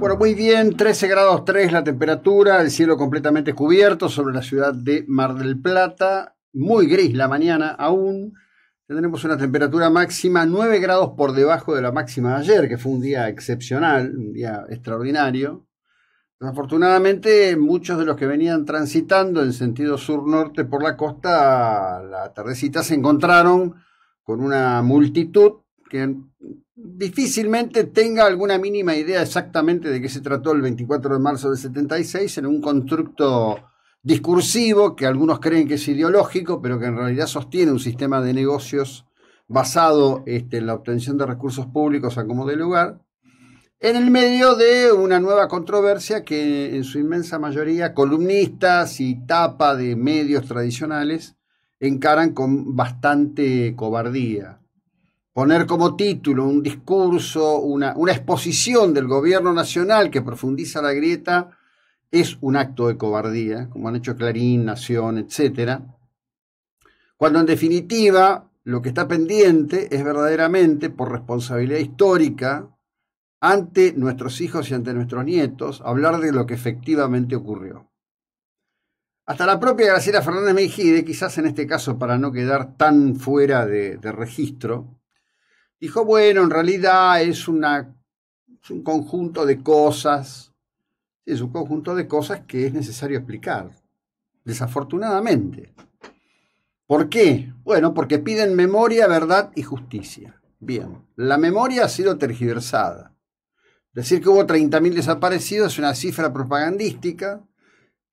Bueno, muy bien, 13 grados 3 la temperatura, el cielo completamente cubierto sobre la ciudad de Mar del Plata, muy gris la mañana aún. Tendremos una temperatura máxima 9 grados por debajo de la máxima de ayer, que fue un día excepcional, un día extraordinario. Desafortunadamente, muchos de los que venían transitando en sentido sur-norte por la costa, la tardecita se encontraron con una multitud que difícilmente tenga alguna mínima idea exactamente de qué se trató el 24 de marzo de 76 en un constructo discursivo que algunos creen que es ideológico, pero que en realidad sostiene un sistema de negocios basado este, en la obtención de recursos públicos a como de lugar, en el medio de una nueva controversia que en su inmensa mayoría columnistas y tapa de medios tradicionales encaran con bastante cobardía poner como título un discurso, una, exposición del gobierno nacional que profundiza la grieta, es un acto de cobardía, como han hecho Clarín, Nación, etc. Cuando en definitiva lo que está pendiente es verdaderamente, por responsabilidad histórica, ante nuestros hijos y ante nuestros nietos, hablar de lo que efectivamente ocurrió. Hasta la propia Graciela Fernández Mejide, quizás en este caso para no quedar tan fuera de registro, Dijo, bueno, en realidad es, una, un conjunto de cosas, es un conjunto de cosas que es necesario explicar, desafortunadamente. ¿Por qué? Bueno, porque piden memoria, verdad y justicia. Bien, la memoria ha sido tergiversada. Decir que hubo 30.000 desaparecidos es una cifra propagandística.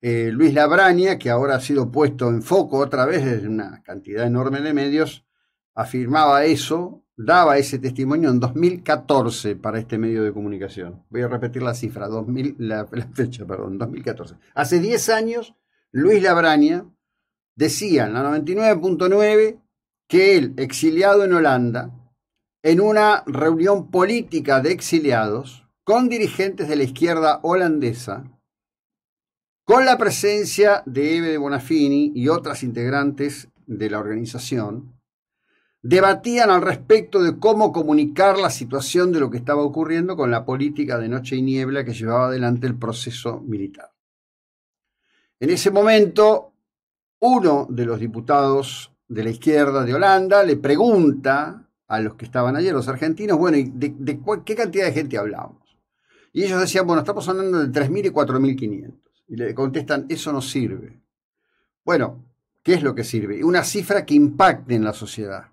Eh, Luis Labraña, que ahora ha sido puesto en foco otra vez desde una cantidad enorme de medios, afirmaba eso daba ese testimonio en 2014 para este medio de comunicación. Voy a repetir la cifra, 2000, la, la, fecha, perdón, 2014. Hace 10 años, Luis Labraña decía en la 99.9 que él, exiliado en Holanda, en una reunión política de exiliados con dirigentes de la izquierda holandesa, con la presencia de Eve de Bonafini y otras integrantes de la organización, debatían al respecto de cómo comunicar la situación de lo que estaba ocurriendo con la política de noche y niebla que llevaba adelante el proceso militar. En ese momento, uno de los diputados de la izquierda de Holanda le pregunta a los que estaban ayer, los argentinos, bueno, ¿de, de qué cantidad de gente hablamos? Y ellos decían, bueno, estamos hablando de 3.000 y 4.500. Y le contestan, eso no sirve. Bueno, ¿qué es lo que sirve? Una cifra que impacte en la sociedad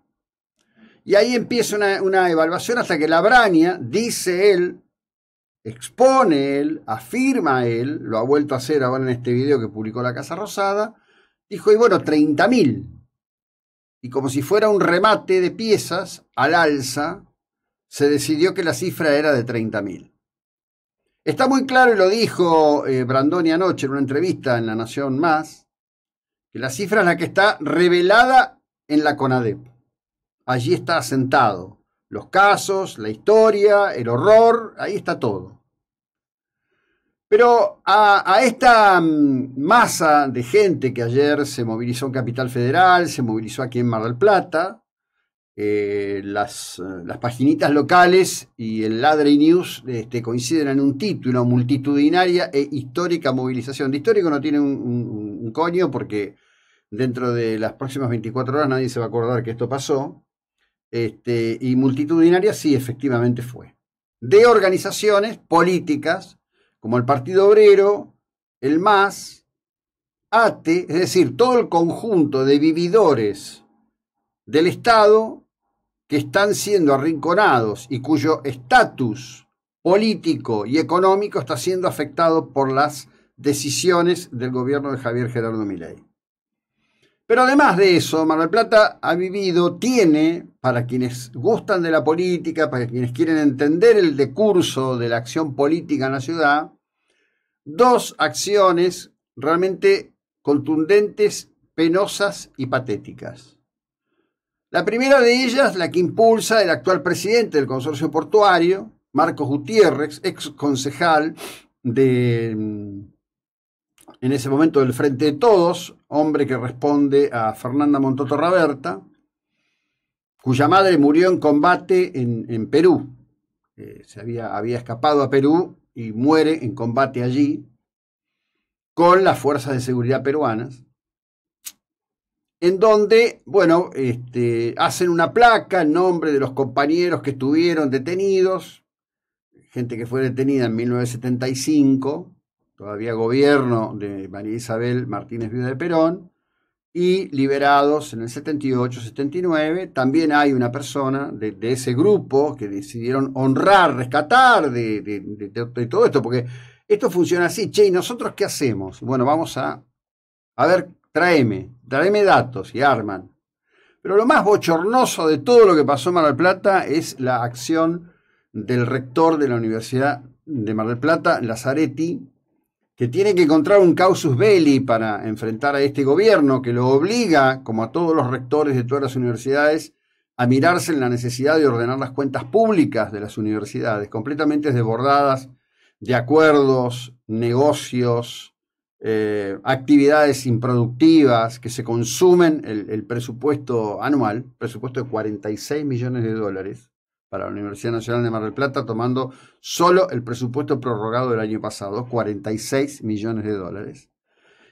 y ahí empieza una, evaluación hasta que la dice él, expone él, afirma él, lo ha vuelto a hacer ahora en este video que publicó la Casa Rosada, dijo, y bueno, 30.000. Y como si fuera un remate de piezas al alza, se decidió que la cifra era de 30.000. Está muy claro, y lo dijo eh, Brandoni anoche en una entrevista en La Nación Más, que la cifra es la que está revelada en la CONADEP. Allí está sentado, Los casos, la historia, el horror, ahí está todo. Pero a, esta mm, masa de gente que ayer se movilizó en Capital Federal, se movilizó aquí en Mar del Plata, eh, las, eh, las, paginitas locales y el Ladre News este, coinciden en un título, multitudinaria e histórica movilización. De histórico no tiene un, un coño porque dentro de las próximas 24 horas nadie se va a acordar que esto pasó. Este, y multitudinaria, sí, efectivamente fue. De organizaciones políticas como el Partido Obrero, el MAS, ATE, es decir, todo el conjunto de vividores del Estado que están siendo arrinconados y cuyo estatus político y económico está siendo afectado por las decisiones del gobierno de Javier Gerardo Milei. Pero además de eso, Mar del Plata ha vivido, tiene, para quienes gustan de la política, para quienes quieren entender el decurso de la acción política en la ciudad, dos acciones realmente contundentes, penosas y patéticas. La primera de ellas, la que impulsa el actual presidente del consorcio portuario, Marcos Gutiérrez, ex concejal de en ese momento del Frente de Todos, hombre que responde a Fernanda Montoto Raberta, cuya madre murió en combate en, Perú. Eh, se había, había escapado a Perú y muere en combate allí con las fuerzas de seguridad peruanas, en donde, bueno, este, hacen una placa en nombre de los compañeros que estuvieron detenidos, gente que fue detenida en 1975, todavía gobierno de María Isabel Martínez Vida de Perón, y liberados en el 78-79, también hay una persona de, ese grupo que decidieron honrar, rescatar de, de, todo esto, porque esto funciona así, che, ¿y nosotros qué hacemos? Bueno, vamos a, a ver, tráeme, tráeme datos y arman. Pero lo más bochornoso de todo lo que pasó en Mar del Plata es la acción del rector de la Universidad de Mar del Plata, Lazaretti, que tiene que encontrar un causus belli para enfrentar a este gobierno que lo obliga, como a todos los rectores de todas las universidades, a mirarse en la necesidad de ordenar las cuentas públicas de las universidades, completamente desbordadas de acuerdos, negocios, eh, actividades improductivas que se consumen el, el presupuesto anual, presupuesto de 46 millones de dólares para la Universidad Nacional de Mar del Plata, tomando solo el presupuesto prorrogado del año pasado, 46 millones de dólares.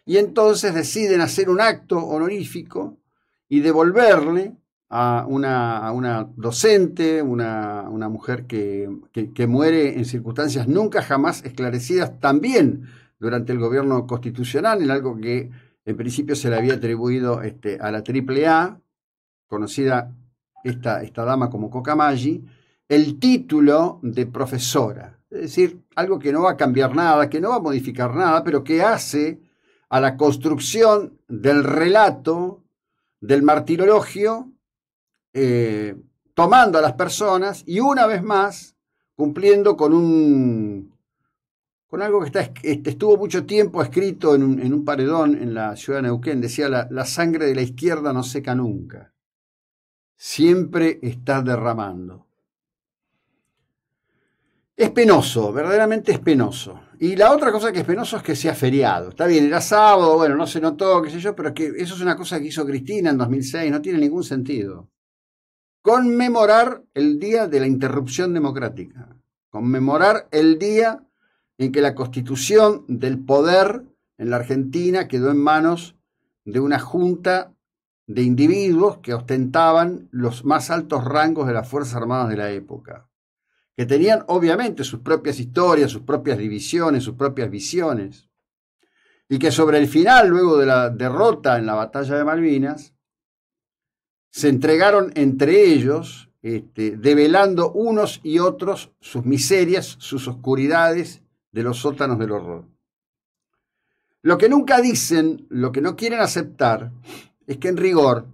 Y entonces deciden hacer un acto honorífico y devolverle a una, a una docente, una, una mujer que, muere en circunstancias nunca jamás esclarecidas, también durante el gobierno constitucional, en algo que en principio se le había atribuido este, a la AAA, conocida esta, dama como Cocamaggi, el título de profesora. Es decir, algo que no va a cambiar nada, que no va a modificar nada, pero que hace a la construcción del relato, del martirologio, eh, tomando a las personas y una vez más cumpliendo con un con algo que este, estuvo mucho tiempo escrito en un, paredón en la ciudad de Neuquén, decía la sangre de la izquierda no seca nunca siempre está derramando. Es penoso, verdaderamente es penoso. Y la otra cosa que es penoso es que sea feriado. Está bien, era sábado, bueno, no se notó, qué sé yo, pero que eso es una cosa que hizo Cristina en 2006, no tiene ningún sentido. Conmemorar el día de la interrupción democrática, conmemorar el día en que la constitución del poder en la Argentina quedó en manos de una junta de individuos que ostentaban los más altos rangos de las Fuerzas Armadas de la época, que tenían obviamente sus propias historias, sus propias divisiones, sus propias visiones, y que sobre el final, luego de la derrota en la batalla de Malvinas, se entregaron entre ellos, este, develando unos y otros sus miserias, sus oscuridades de los sótanos del horror. Lo que nunca dicen, lo que no quieren aceptar, es que en rigor,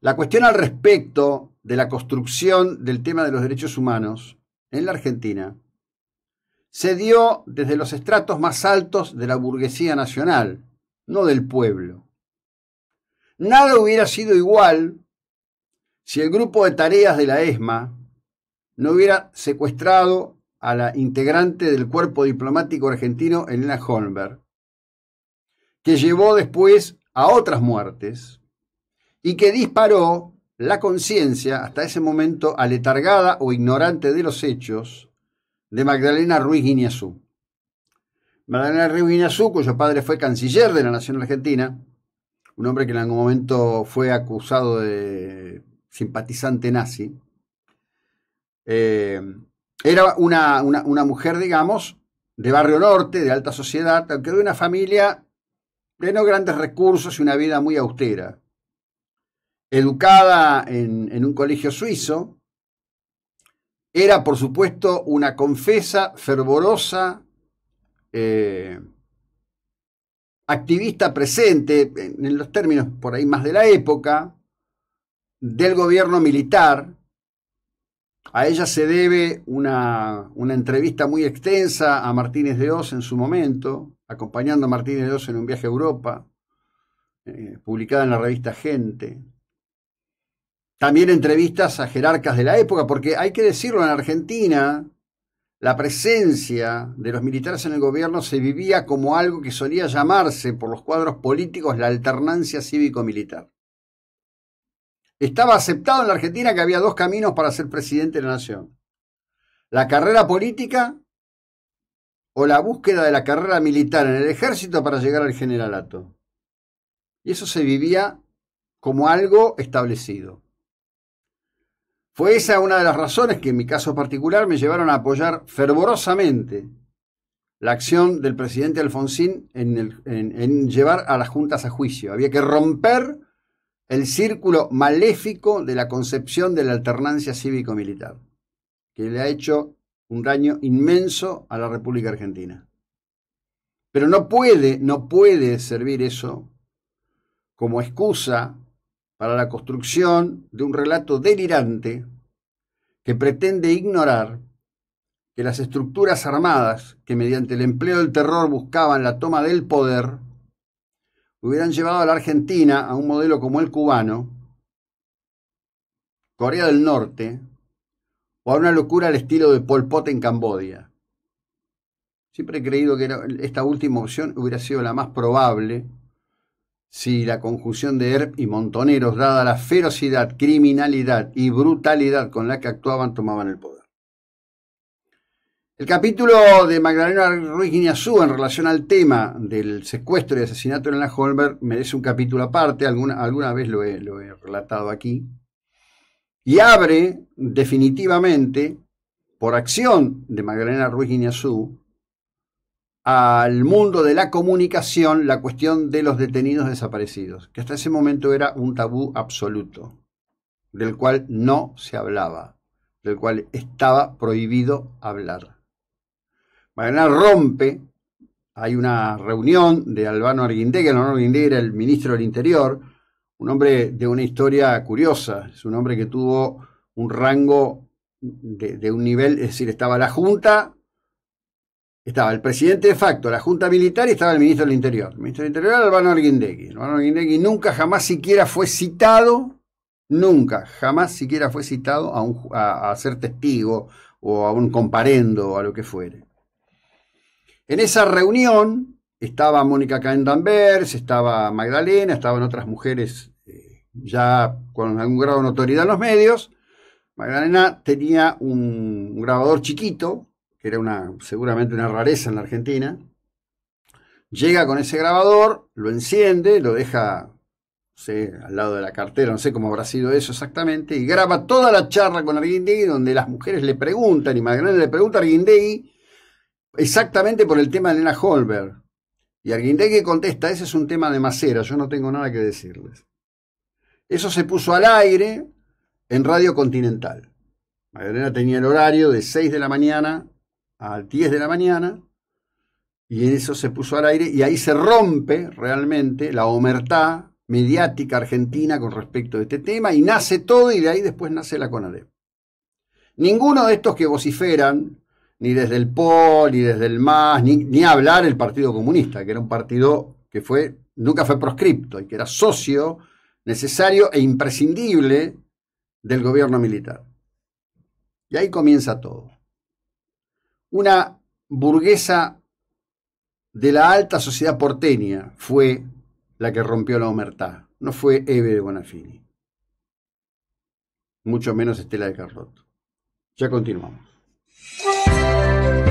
la cuestión al respecto de la construcción del tema de los derechos humanos en la Argentina se dio desde los estratos más altos de la burguesía nacional, no del pueblo. Nada hubiera sido igual si el grupo de tareas de la ESMA no hubiera secuestrado a la integrante del cuerpo diplomático argentino, Elena Holmberg, que llevó después a otras muertes y que disparó la conciencia, hasta ese momento aletargada o ignorante de los hechos, de Magdalena Ruiz Guiñazú. Magdalena Ruiz Guiñazú, cuyo padre fue canciller de la Nación Argentina, un hombre que en algún momento fue acusado de simpatizante nazi, eh, era una, una, mujer, digamos, de barrio norte, de alta sociedad, aunque de una familia de grandes recursos y una vida muy austera. Educada en, un colegio suizo, era por supuesto una confesa, fervorosa, eh, activista presente, en los términos por ahí más de la época, del gobierno militar a ella se debe una, entrevista muy extensa a Martínez de Oz en su momento, acompañando a Martínez de Oz en un viaje a Europa, eh, publicada en la revista Gente. También entrevistas a jerarcas de la época, porque hay que decirlo, en Argentina la presencia de los militares en el gobierno se vivía como algo que solía llamarse por los cuadros políticos la alternancia cívico-militar. Estaba aceptado en la Argentina que había dos caminos para ser presidente de la nación. La carrera política o la búsqueda de la carrera militar en el ejército para llegar al generalato. Y eso se vivía como algo establecido. Fue esa una de las razones que en mi caso particular me llevaron a apoyar fervorosamente la acción del presidente Alfonsín en, en llevar a las juntas a juicio. Había que romper el círculo maléfico de la concepción de la alternancia cívico-militar, que le ha hecho un daño inmenso a la República Argentina. Pero no puede, no puede servir eso como excusa para la construcción de un relato delirante que pretende ignorar que las estructuras armadas que mediante el empleo del terror buscaban la toma del poder hubieran llevado a la Argentina a un modelo como el cubano, Corea del Norte, o a una locura al estilo de Pol Pot en Camboya. Siempre he creído que esta última opción hubiera sido la más probable si la conjunción de ERP y montoneros, dada la ferocidad, criminalidad y brutalidad con la que actuaban, tomaban el poder. El capítulo de Magdalena Ruiz Guiñazú en relación al tema del secuestro y asesinato de la Holberg merece un capítulo aparte, alguna, alguna vez lo he, lo he relatado aquí, y abre definitivamente, por acción de Magdalena Ruiz Guiñazú, al mundo de la comunicación la cuestión de los detenidos desaparecidos, que hasta ese momento era un tabú absoluto, del cual no se hablaba, del cual estaba prohibido hablar rompe, hay una reunión de Albano Arguindegui, Albano Arguindegui era el ministro del Interior, un hombre de una historia curiosa, es un hombre que tuvo un rango de, un nivel, es decir, estaba la Junta, estaba el presidente de facto, la Junta Militar y estaba el ministro del Interior. El ministro del Interior era Albano Arguindegui. Albano Arguindegui nunca, jamás siquiera fue citado, nunca, jamás siquiera fue citado a, un, a ser testigo o a un comparendo o a lo que fuere. En esa reunión estaba Mónica caen estaba Magdalena, estaban otras mujeres eh, ya con algún grado de notoriedad en los medios. Magdalena tenía un, grabador chiquito, que era una, seguramente una rareza en la Argentina. Llega con ese grabador, lo enciende, lo deja al lado de la cartera, no sé cómo habrá sido eso exactamente, y graba toda la charla con Arguindegui, donde las mujeres le preguntan, y Magdalena le pregunta a Arguindegui Exactamente por el tema de Elena Holberg. Y alguien que contesta, ese es un tema de Macera, yo no tengo nada que decirles. Eso se puso al aire en Radio Continental. Magdalena tenía el horario de 6 de la mañana a 10 de la mañana, y eso se puso al aire, y ahí se rompe realmente la omertad mediática argentina con respecto a este tema, y nace todo, y de ahí después nace la CONADEP. Ninguno de estos que vociferan ni desde el POL, ni desde el MAS, ni, ni hablar el Partido Comunista, que era un partido que fue, nunca fue proscripto y que era socio necesario e imprescindible del gobierno militar. Y ahí comienza todo. Una burguesa de la alta sociedad porteña fue la que rompió la omertá, no fue Eve de Bonafini, mucho menos Estela de Carlotto. Ya continuamos. 啊。